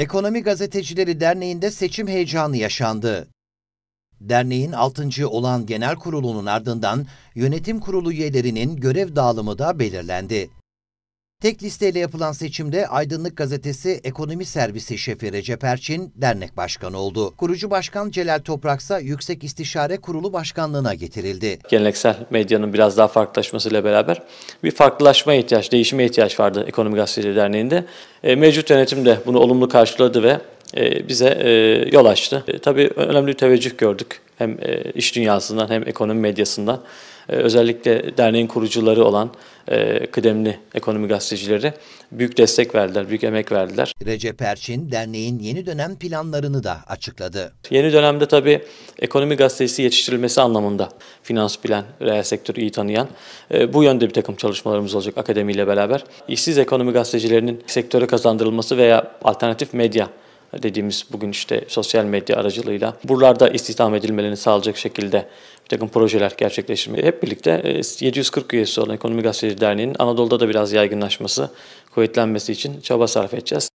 Ekonomi Gazetecileri Derneği'nde seçim heyecanı yaşandı. Derneğin 6. olan genel kurulunun ardından yönetim kurulu üyelerinin görev dağılımı da belirlendi. Tek listeyle yapılan seçimde Aydınlık Gazetesi Ekonomi Servisi Şefi Recep Erçin dernek başkanı oldu. Kurucu başkan Celal Topraksa Yüksek İstişare Kurulu Başkanlığına getirildi. Geleneksel medyanın biraz daha farklılaşmasıyla beraber bir farklılaşma ihtiyaç, değişime ihtiyaç vardı Ekonomi Gazeteleri Derneği'nde. E, mevcut yönetim de bunu olumlu karşıladı ve e, bize e, yol açtı. Tabii önemli bir teveccüh gördük hem e, iş dünyasından hem ekonomi medyasından e, özellikle derneğin kurucuları olan e, kıdemli ekonomi gazetecileri büyük destek verdiler, büyük emek verdiler. Recep Erçin derneğin yeni dönem planlarını da açıkladı. Yeni dönemde tabii ekonomi gazetesi yetiştirilmesi anlamında finans bilen, reel sektörü iyi tanıyan bu yönde bir takım çalışmalarımız olacak akademiyle beraber. İşsiz ekonomi gazetecilerinin sektöre kazandırılması veya alternatif medya dediğimiz bugün işte sosyal medya aracılığıyla buralarda istihdam edilmelerini sağlayacak şekilde bir takım projeler gerçekleştirmeyi hep birlikte 740 e, üyesi olan Ekonomi Gazeteci Derneği'nin Anadolu'da da biraz yaygınlaşması, kuvvetlenmesi için çaba sarf edeceğiz.